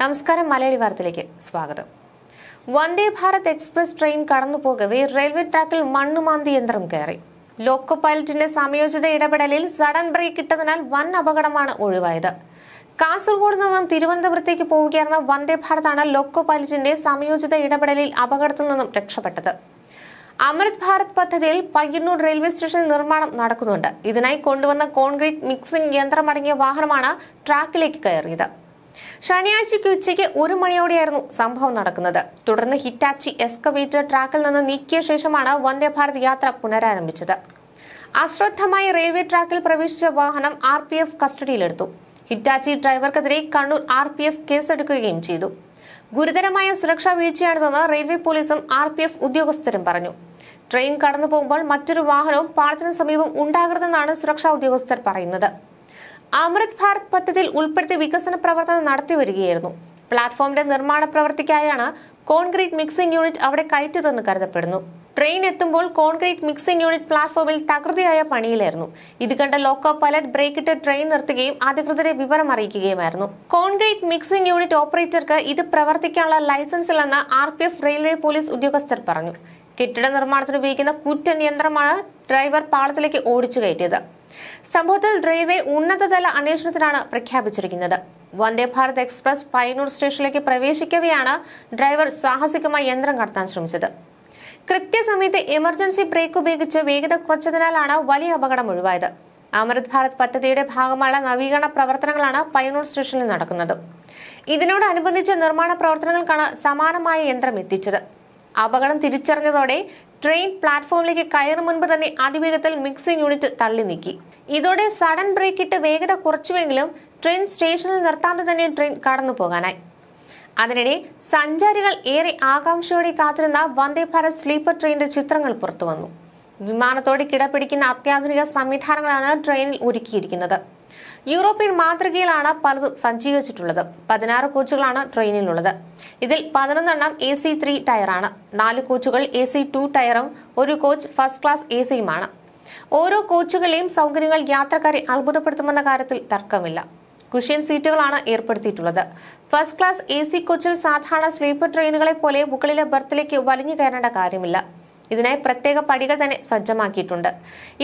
നമസ്കാരം മലയാളി വാർത്തയിലേക്ക് സ്വാഗതം വന്ദേ ഭാരത് എക്സ്പ്രസ് ട്രെയിൻ കടന്നുപോകവേ റെയിൽവേ ട്രാക്കിൽ മണ്ണുമാന്തി യന്ത്രം കയറി ലോക്കോ പൈലറ്റിന്റെ സമയോചിത ഇടപെടലിൽ സഡൻ ബ്രേക്ക് ഇട്ടതിനാൽ വൻ അപകടമാണ് ഒഴിവായത് കാസർഗോഡ് നിന്നും തിരുവനന്തപുരത്തേക്ക് പോവുകയായിരുന്ന വന്ദേ ഭാരതാണ് ലോക്കോ പൈലറ്റിന്റെ സമയോചിത ഇടപെടലിൽ അപകടത്തിൽ നിന്നും രക്ഷപ്പെട്ടത് അമൃത് ഭാരത് പദ്ധതിയിൽ പയ്യന്നൂർ റെയിൽവേ സ്റ്റേഷൻ നിർമ്മാണം നടക്കുന്നുണ്ട് ഇതിനായി കൊണ്ടുവന്ന കോൺക്രീറ്റ് മിക്സിംഗ് യന്ത്രമടങ്ങിയ വാഹനമാണ് ട്രാക്കിലേക്ക് കയറിയത് ശനിയാഴ്ചയ്ക്ക് ഉച്ചയ്ക്ക് ഒരു മണിയോടെയായിരുന്നു സംഭവം നടക്കുന്നത് തുടർന്ന് ഹിറ്റാച്ചി എസ്കവേറ്റർ ട്രാക്കിൽ നിന്ന് നീക്കിയ ശേഷമാണ് വന്ദേ ഭാരത് യാത്ര പുനരാരംഭിച്ചത് അശ്രദ്ധമായി റെയിൽവേ ട്രാക്കിൽ പ്രവേശിച്ച വാഹനം ആർ പി എഫ് കസ്റ്റഡിയിലെടുത്തു ഹിറ്റാച്ചി ഡ്രൈവർക്കെതിരെ കണ്ണൂർ ആർ പി എഫ് കേസെടുക്കുകയും ചെയ്തു ഗുരുതരമായ സുരക്ഷാ വീഴ്ചയാണിതെന്ന് റെയിൽവേ പോലീസും ആർ പി എഫ് ഉദ്യോഗസ്ഥരും പറഞ്ഞു ട്രെയിൻ കടന്നു പോകുമ്പോൾ മറ്റൊരു വാഹനവും പാളത്തിന് സമീപം ഉണ്ടാകരുതെന്നാണ് സുരക്ഷാ ഉദ്യോഗസ്ഥർ പറയുന്നത് അമൃത് ഭാരത് പദ്ധതിയിൽ ഉൾപ്പെടുത്തി വികസന പ്രവർത്തനം നടത്തി വരികയായിരുന്നു പ്ലാറ്റ്ഫോമിന്റെ നിർമ്മാണ പ്രവൃത്തിക്കായാണ് കോൺക്രീറ്റ് മിക്സിംഗ് യൂണിറ്റ് അവിടെ കയറ്റുതെന്ന് കരുതപ്പെടുന്നു ട്രെയിൻ എത്തുമ്പോൾ കോൺക്രീറ്റ് മിക്സിംഗ് യൂണിറ്റ് പ്ലാറ്റ്ഫോമിൽ തകൃതിയായ പണിയിലായിരുന്നു ഇത് കണ്ട ലോക്കോ പൈലറ്റ് ബ്രേക്കിട്ട് ട്രെയിൻ നിർത്തുകയും അധികൃതരെ വിവരം അറിയിക്കുകയുമായിരുന്നു കോൺക്രീറ്റ് മിക്സിംഗ് യൂണിറ്റ് ഓപ്പറേറ്റർക്ക് ഇത് പ്രവർത്തിക്കാനുള്ള ലൈസൻസ് ഇല്ലെന്ന് R P F railway police ഉദ്യോഗസ്ഥർ പറഞ്ഞു കെട്ടിട നിർമ്മാണത്തിന് ഉപയോഗിക്കുന്ന കുറ്റ യന്ത്രമാണ് ഡ്രൈവർ പാളത്തിലേക്ക് ഓടിച്ചു കയറ്റിയത് സംഭവത്തിൽ റെയിൽവേ ഉന്നതതല അന്വേഷണത്തിനാണ് പ്രഖ്യാപിച്ചിരിക്കുന്നത് വന്ദേ ഭാരത് എക്സ്പ്രസ് പയ്യന്നൂർ സ്റ്റേഷനിലേക്ക് പ്രവേശിക്കവെയാണ് ഡ്രൈവർ സാഹസികമായി യന്ത്രം കടത്താൻ ശ്രമിച്ചത് കൃത്യസമയത്ത് എമർജൻസി ബ്രേക്ക് ഉപയോഗിച്ച് വേഗത കുറച്ചതിനാലാണ് വലിയ അപകടം ഒഴിവായത് അമൃത് ഭാരത് പദ്ധതിയുടെ ഭാഗമായുള്ള നവീകരണ പ്രവർത്തനങ്ങളാണ് പയ്യന്നൂർ സ്റ്റേഷനിൽ നടക്കുന്നത് ഇതിനോടനുബന്ധിച്ച് നിർമ്മാണ പ്രവർത്തനങ്ങൾക്കാണ് സമാനമായ യന്ത്രം എത്തിച്ചത് അപകടം തിരിച്ചറിഞ്ഞതോടെ ട്രെയിൻ പ്ലാറ്റ്ഫോമിലേക്ക് കയറും മുൻപ് തന്നെ അതിവേഗത്തിൽ മിക്സിംഗ് യൂണിറ്റ് തള്ളി നീക്കി ഇതോടെ സഡൻ ബ്രേക്ക് ഇട്ട് വേഗത കുറച്ചുവെങ്കിലും ട്രെയിൻ സ്റ്റേഷനിൽ നിർത്താതെ തന്നെ ട്രെയിൻ കടന്നു പോകാനായി അതിനിടെ സഞ്ചാരികൾ ഏറെ ആകാംക്ഷയോടെ കാത്തിരുന്ന വന്ദേ ഭാരത് സ്ലീപ്പർ ട്രെയിനിന്റെ ചിത്രങ്ങൾ പുറത്തുവന്നു വിമാനത്തോട് കിടപിടിക്കുന്ന അത്യാധുനിക സംവിധാനങ്ങളാണ് ട്രെയിനിൽ ഒരുക്കിയിരിക്കുന്നത് യൂറോപ്യൻ മാതൃകയിലാണ് പലതും സജ്ജീകരിച്ചിട്ടുള്ളത് പതിനാറ് കോച്ചുകളാണ് ട്രെയിനിലുള്ളത് ഇതിൽ പതിനൊന്നെണ്ണം എ സി ത്രീ ടയറാണ് നാല് കോച്ചുകൾ എ സി ടു ടയറും ഒരു കോച്ച് ഫസ്റ്റ് ക്ലാസ് എ സിയുമാണ് ഓരോ കോച്ചുകളെയും സൗകര്യങ്ങൾ യാത്രക്കാരെ അത്ഭുതപ്പെടുത്തുമെന്ന കാര്യത്തിൽ തർക്കമില്ല കുഷ്യൻ സീറ്റുകളാണ് ഏർപ്പെടുത്തിയിട്ടുള്ളത് ഫസ്റ്റ് ക്ലാസ് എ സി കോച്ചിൽ സാധാരണ സ്ലീപ്പർ ട്രെയിനുകളെ പോലെ മുകളിലെ ബർത്തിലേക്ക് വലിഞ്ഞു കയറേണ്ട കാര്യമില്ല ഇതിനായി പ്രത്യേക പടികൾ തന്നെ സജ്ജമാക്കിയിട്ടുണ്ട്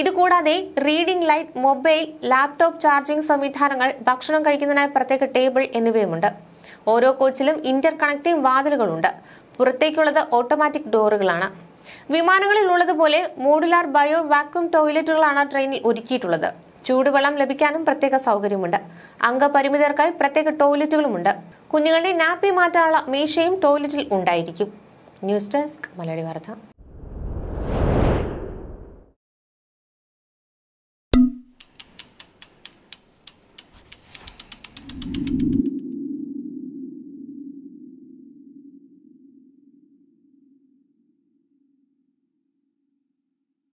ഇതുകൂടാതെ reading light mobile laptop charging സംവിധാനങ്ങൾ ഭക്ഷണം കഴിക്കുന്നതിനായി പ്രത്യേക ടേബിൾ എന്നിവയുമുണ്ട് ഓരോ കോച്ചിലും ഇന്റർ കണക്റ്റിംഗ് വാതിലുകളുണ്ട് പുറത്തേക്കുള്ളത് ഓട്ടോമാറ്റിക് ഡോറുകളാണ് വിമാനങ്ങളിൽ ഉള്ളതുപോലെ മോഡുലാർ ബയോ വാക്യൂം ടോയ്ലറ്റുകളാണ് ട്രെയിനിൽ ഒരുക്കിയിട്ടുള്ളത് ചൂടുവെള്ളം ലഭിക്കാനും പ്രത്യേക സൗകര്യമുണ്ട് അംഗപരിമിതർക്കായി പ്രത്യേക ടോയ്ലറ്റുകളുമുണ്ട് കുഞ്ഞുങ്ങളുടെ നാപ്പി മാറ്റാനുള്ള മീശയും ടോയ്ലറ്റിൽ ഉണ്ടായിരിക്കും ന്യൂസ് ഡെസ്ക് മലയാളി വാർത്ത